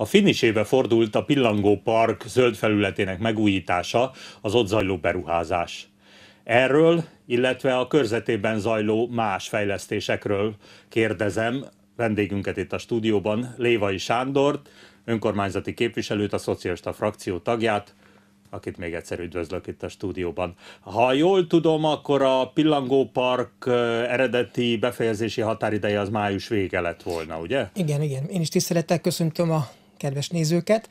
A finisébe fordult a Pillangó Park zöld felületének megújítása, az ott zajló beruházás. Erről, illetve a körzetében zajló más fejlesztésekről kérdezem vendégünket itt a stúdióban, Lévai Sándort, önkormányzati képviselőt, a szocialista frakció tagját, akit még egyszer üdvözlök itt a stúdióban. Ha jól tudom, akkor a Pillangó Park eredeti befejezési határideje az május vége lett volna, ugye? Igen, igen. Én is tisztelettel köszöntöm a kedves nézőket.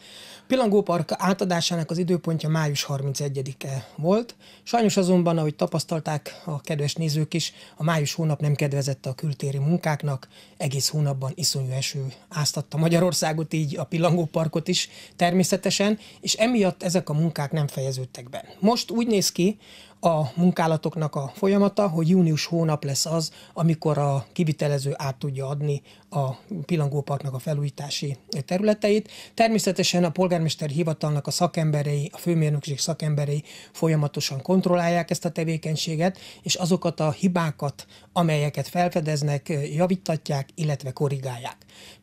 Pilangópark átadásának az időpontja május 31-e volt. Sajnos azonban, ahogy tapasztalták a kedves nézők is, a május hónap nem kedvezett a kültéri munkáknak. Egész hónapban iszonyú eső áztatta Magyarországot, így a Pilangó parkot is természetesen, és emiatt ezek a munkák nem fejeződtek be. Most úgy néz ki, a munkálatoknak a folyamata, hogy június hónap lesz az, amikor a kivitelező át tudja adni a pillangóparknak a felújítási területeit. Természetesen a polgármester hivatalnak a szakemberei, a főmérnökség szakemberei folyamatosan kontrollálják ezt a tevékenységet, és azokat a hibákat, amelyeket felfedeznek, javítatják, illetve korrigálják.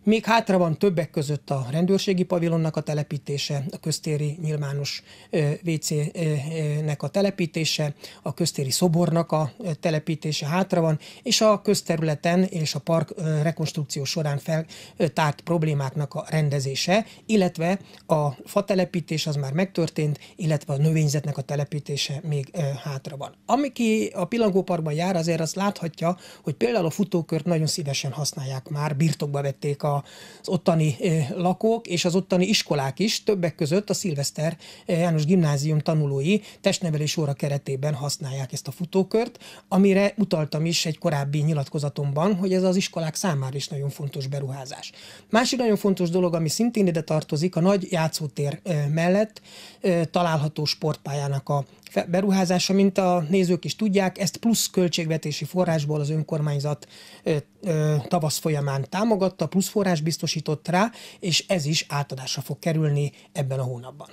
Még hátra van többek között a rendőrségi pavilonnak a telepítése, a köztéri nyilvános WC-nek a telepítése, a köztéri szobornak a telepítése hátra van, és a közterületen és a park rekonstrukció során feltárt problémáknak a rendezése, illetve a telepítés az már megtörtént, illetve a növényzetnek a telepítése még hátra van. Amiki a Pillangóparkban jár, azért azt láthatja, hogy például a futókört nagyon szívesen használják már, birtokba vették az ottani lakók, és az ottani iskolák is, többek között a Szilveszter János Gimnázium tanulói testnevelés óra keretében rendszerében használják ezt a futókört, amire utaltam is egy korábbi nyilatkozatomban, hogy ez az iskolák számára is nagyon fontos beruházás. Másik nagyon fontos dolog, ami szintén ide tartozik, a nagy játszótér mellett található sportpályának a beruházása, mint a nézők is tudják, ezt plusz költségvetési forrásból az önkormányzat tavasz folyamán támogatta, plusz forrás biztosított rá, és ez is átadásra fog kerülni ebben a hónapban.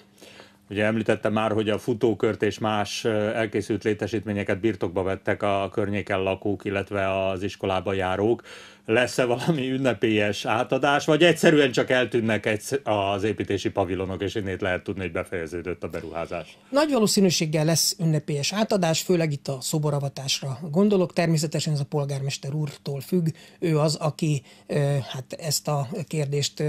Ugye említettem már, hogy a futókört és más elkészült létesítményeket birtokba vettek a környéken lakók, illetve az iskolába járók lesz-e valami ünnepélyes átadás, vagy egyszerűen csak eltűnnek egy, az építési pavilonok, és innét lehet tudni, hogy befejeződött a beruházás? Nagy valószínűséggel lesz ünnepélyes átadás, főleg itt a szoboravatásra gondolok. Természetesen ez a polgármester úrtól függ, ő az, aki hát ezt a kérdést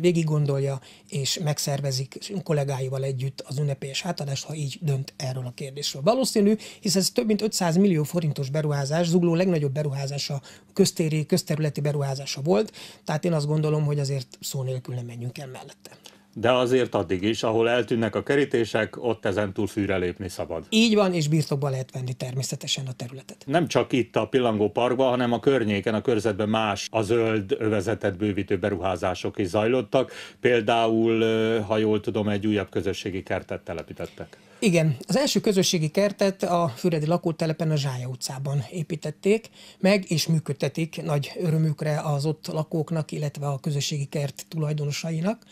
végig gondolja, és megszervezik kollégáival együtt az ünnepélyes átadást, ha így dönt erről a kérdésről. Valószínű, hisz ez több mint 500 millió forintos beruházás, zugló legnagyobb beruházása köztéri, közterület területi beruházása volt, tehát én azt gondolom, hogy azért szó nélkül nem menjünk el mellette. De azért addig is, ahol eltűnnek a kerítések, ott ezentúl fűre lépni szabad. Így van, és birtokba lehet venni természetesen a területet. Nem csak itt a Pillangó Parkban, hanem a környéken, a körzetben más a zöld övezetet bővítő beruházások is zajlottak. Például, ha jól tudom, egy újabb közösségi kertet telepítettek. Igen, az első közösségi kertet a Füredi lakótelepen a Zsája utcában építették meg, és működtetik nagy örömükre az ott lakóknak, illetve a közösségi kert tulajdonosainak.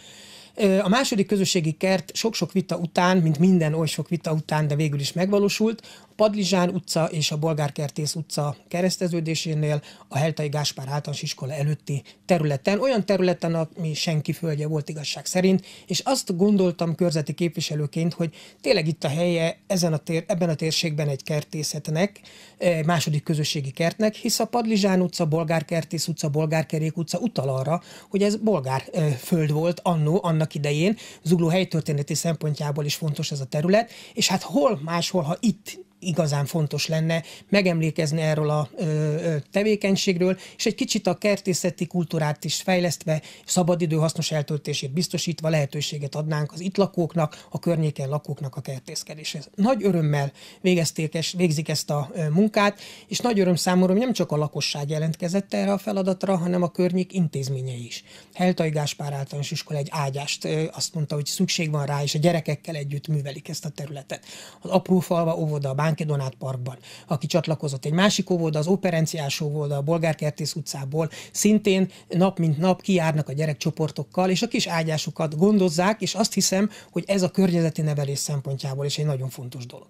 A második közösségi kert sok-sok vita után, mint minden oly sok vita után, de végül is megvalósult, Padlizsán utca és a Bolgárkertész utca kereszteződésénél a Heltai Gáspár általános iskola előtti területen, olyan területen, ami senki földje volt igazság szerint, és azt gondoltam körzeti képviselőként, hogy tényleg itt a helye ezen a tér, ebben a térségben egy kertészetnek, eh, második közösségi kertnek, hisz a Padlizsán utca, Bolgárkertész utca, Bolgárkerék utca utal arra, hogy ez bolgár eh, föld volt annó, annak idején, zugló helytörténeti szempontjából is fontos ez a terület, és hát hol máshol, ha itt igazán fontos lenne megemlékezni erről a ö, ö, tevékenységről, és egy kicsit a kertészeti kultúrát is fejlesztve, szabadidő hasznos eltöltését biztosítva lehetőséget adnánk az itt lakóknak, a környéken lakóknak a kertészkedéshez. Nagy örömmel végezték és végzik ezt a munkát, és nagy öröm számomra, hogy nem csak a lakosság jelentkezett erre a feladatra, hanem a környék intézményei is. Heltai Gáspár általános iskola egy ágyást ö, azt mondta, hogy szükség van rá, és a gyerekekkel együtt művelik ezt a területet. Az apró falva, óvoda, Pánke Donát Parkban, aki csatlakozott. Egy másik óvoda, az Operenciás óvoda, a Bolgárkertész utcából, szintén nap mint nap kiárnak a gyerekcsoportokkal, és a kis ágyásukat gondozzák, és azt hiszem, hogy ez a környezeti nevelés szempontjából is egy nagyon fontos dolog.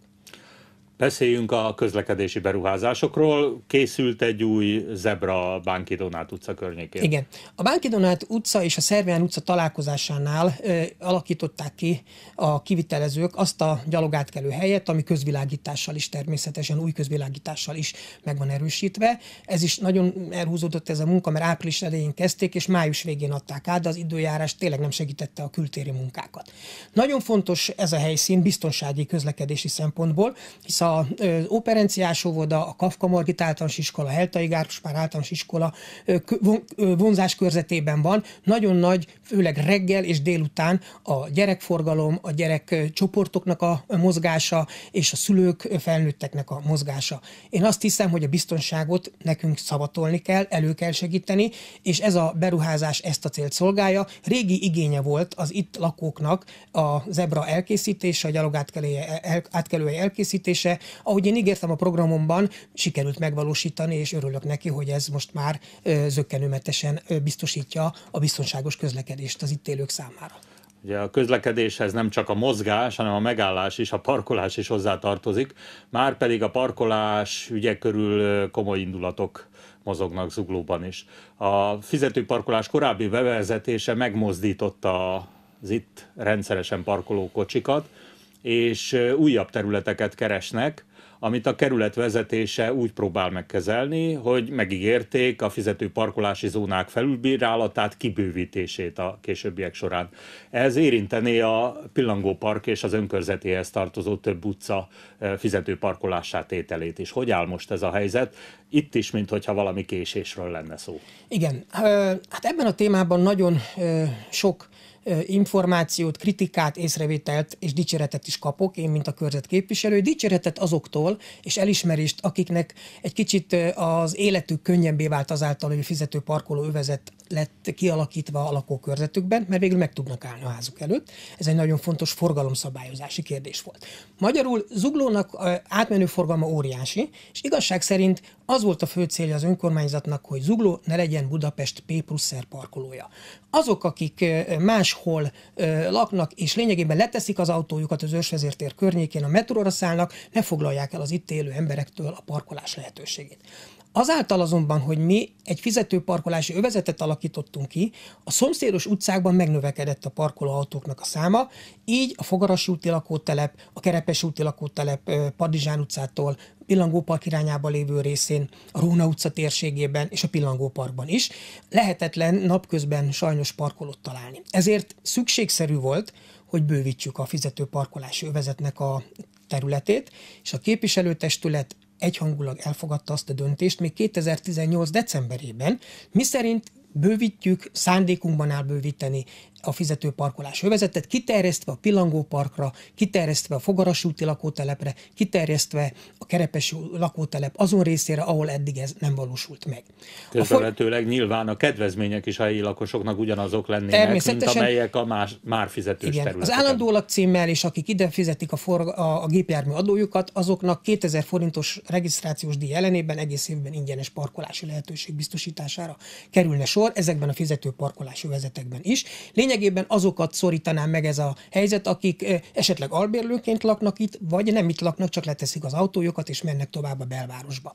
Beszéljünk a közlekedési beruházásokról. Készült egy új zebra a Bánki Donát utca környékén. Igen. A Bánki Donát utca és a Szervián utca találkozásánál ö, alakították ki a kivitelezők azt a gyalogátkelő helyet, ami közvilágítással is természetesen, új közvilágítással is meg van erősítve. Ez is nagyon elhúzódott ez a munka, mert április elején kezdték, és május végén adták át, de az időjárás tényleg nem segítette a kültéri munkákat. Nagyon fontos ez a helyszín biztonsági közlekedési szempontból, hiszen óvoda, operenciás óvoda, a Kafka Margit általános iskola, Heltai Gáspár általános iskola vonzás körzetében van. Nagyon nagy, főleg reggel és délután a gyerekforgalom, a gyerek csoportoknak a mozgása és a szülők felnőtteknek a mozgása. Én azt hiszem, hogy a biztonságot nekünk szavatolni kell, elő kell segíteni, és ez a beruházás ezt a célt szolgálja. Régi igénye volt az itt lakóknak a zebra elkészítése, a gyalog átkelője elkészítése, ahogy én ígértem a programomban, sikerült megvalósítani, és örülök neki, hogy ez most már zöggenőmentesen biztosítja a biztonságos közlekedést az itt élők számára. Ugye a közlekedéshez nem csak a mozgás, hanem a megállás is, a parkolás is hozzátartozik, már pedig a parkolás ügye körül komoly indulatok mozognak zuglóban is. A fizetőparkolás korábbi bevezetése megmozdította az itt rendszeresen parkoló kocsikat, és újabb területeket keresnek, amit a kerület vezetése úgy próbál megkezelni, hogy megígérték a fizető parkolási zónák felülbírálatát, kibővítését a későbbiek során. Ez érintené a Pillangó Park és az önkörzetéhez tartozó több utca fizető parkolását tételét is. Hogy áll most ez a helyzet? Itt is, mintha valami késésről lenne szó. Igen, hát ebben a témában nagyon sok információt, kritikát, észrevételt és dicséretet is kapok, én, mint a körzet képviselő, dicséretet azoktól, és elismerést, akiknek egy kicsit az életük könnyebbé vált azáltal, hogy fizető parkoló övezet lett kialakítva a lakókörzetükben, mert végül meg tudnak állni a házuk előtt. Ez egy nagyon fontos forgalomszabályozási kérdés volt. Magyarul zuglónak átmenő forgalma óriási, és igazság szerint az volt a fő célja az önkormányzatnak, hogy Zugló ne legyen Budapest P pluszer parkolója. Azok, akik máshol laknak, és lényegében leteszik az autójukat az ősvezértér környékén, a metróra szállnak, ne foglalják el az itt élő emberektől a parkolás lehetőségét. Azáltal azonban, hogy mi egy fizető parkolási övezetet alakítottunk ki, a szomszédos utcákban megnövekedett a parkolóautóknak a száma, így a Fogarasi úti lakótelep, a Kerepes úti lakótelep Padizsán utcától Pillangópark irányába lévő részén, a Róna utca térségében és a Pillangóparkban is. Lehetetlen napközben sajnos parkolót találni. Ezért szükségszerű volt, hogy bővítsük a fizető parkolási övezetnek a területét, és a képviselőtestület egyhangulag elfogadta azt a döntést még 2018. decemberében, miszerint bővítjük, szándékunkban áll bővíteni a fizető parkolás övezetet, kiterjesztve a Pillangó parkra, kiterjesztve a Fogarasúti lakótelepre, kiterjesztve a Kerepesi lakótelep azon részére, ahol eddig ez nem valósult meg. Közvetőleg for... nyilván a kedvezmények is a helyi lakosoknak ugyanazok lennének, mint amelyek a más, már fizetős igen, területeken. Az állandó lakcímmel és akik ide fizetik a, for, a, a gépjármű adójukat, azoknak 2000 forintos regisztrációs díj ellenében egész évben ingyenes parkolási lehetőség biztosítására kerülne sor, ezekben a fizető parkolási övezetekben is. Lényeg lényegében azokat szorítaná meg ez a helyzet, akik esetleg albérlőként laknak itt, vagy nem itt laknak, csak leteszik az autójukat és mennek tovább a belvárosba.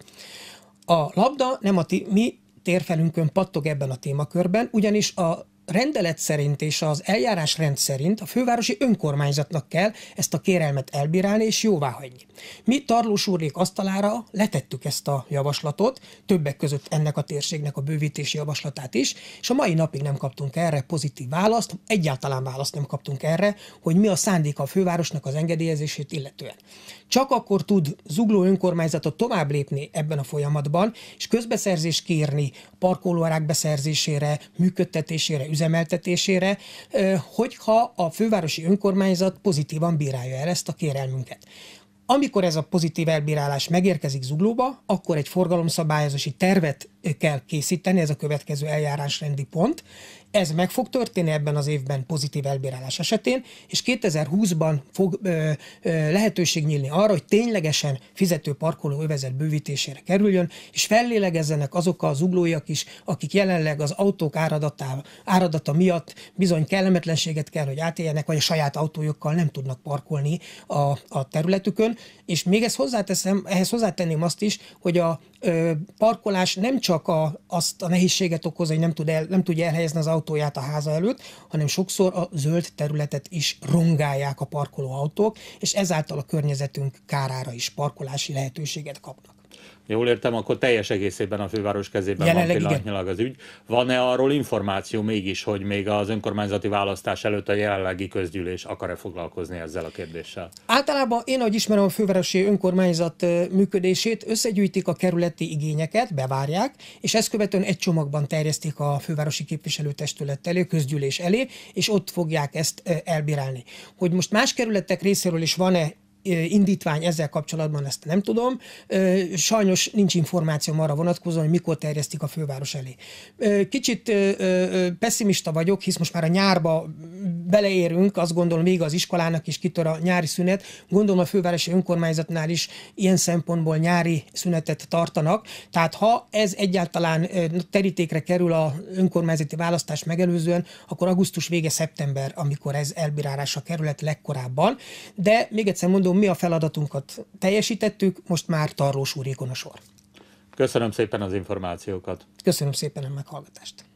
A labda nem a ti, mi térfelünkön pattog ebben a témakörben, ugyanis a rendelet szerint és az rend szerint a fővárosi önkormányzatnak kell ezt a kérelmet elbírálni és jóvá hagyni. Mi Tarlós úrnék asztalára letettük ezt a javaslatot, többek között ennek a térségnek a bővítési javaslatát is, és a mai napig nem kaptunk erre pozitív választ, egyáltalán választ nem kaptunk erre, hogy mi a szándéka a fővárosnak az engedélyezését illetően. Csak akkor tud zugló önkormányzata tovább lépni ebben a folyamatban, és közbeszerzést kérni parkolóárák beszerzésére, működtetésére, üzemeltetésére, hogyha a fővárosi önkormányzat pozitívan bírálja el ezt a kérelmünket. Amikor ez a pozitív elbírálás megérkezik zuglóba, akkor egy forgalomszabályozási tervet kell készíteni, ez a következő eljárásrendi pont, ez meg fog történni ebben az évben pozitív elbírálás esetén, és 2020-ban fog ö, ö, lehetőség nyílni arra, hogy ténylegesen fizető parkoló övezet bővítésére kerüljön, és fellélegezzenek azok az uglóiak is, akik jelenleg az autók áradatá, áradata miatt bizony kellemetlenséget kell, hogy átéljenek, vagy a saját autójukkal nem tudnak parkolni a, a területükön. És még ezt hozzáteszem, ehhez hozzátenném azt is, hogy a ö, parkolás nem csak a, azt a nehézséget okoz, hogy nem, tud el, nem tudja elhelyezni az autót, autóját a háza előtt, hanem sokszor a zöld területet is rongálják a parkolóautók, és ezáltal a környezetünk kárára is parkolási lehetőséget kapnak jól értem, akkor teljes egészében a főváros kezében Jelenleg van pillanatnyilag igen. az ügy. Van-e arról információ mégis, hogy még az önkormányzati választás előtt a jelenlegi közgyűlés akar-e foglalkozni ezzel a kérdéssel? Általában én, ahogy ismerem a fővárosi önkormányzat működését, összegyűjtik a kerületi igényeket, bevárják, és ezt követően egy csomagban terjesztik a fővárosi képviselőtestület elé, közgyűlés elé, és ott fogják ezt elbírálni. Hogy most más kerületek részéről is van-e indítvány ezzel kapcsolatban, ezt nem tudom. Sajnos nincs információm arra vonatkozóan, hogy mikor terjesztik a főváros elé. Kicsit pessimista vagyok, hisz most már a nyárba beleérünk, azt gondolom még az iskolának is kitör a nyári szünet. Gondolom a fővárosi önkormányzatnál is ilyen szempontból nyári szünetet tartanak. Tehát ha ez egyáltalán terítékre kerül a önkormányzati választás megelőzően, akkor augusztus vége szeptember, amikor ez elbírálásra kerület hát legkorábban. De még egyszer mondom, mondom, mi a feladatunkat teljesítettük, most már Tarlós úrékon a sor. Köszönöm szépen az információkat. Köszönöm szépen a meghallgatást.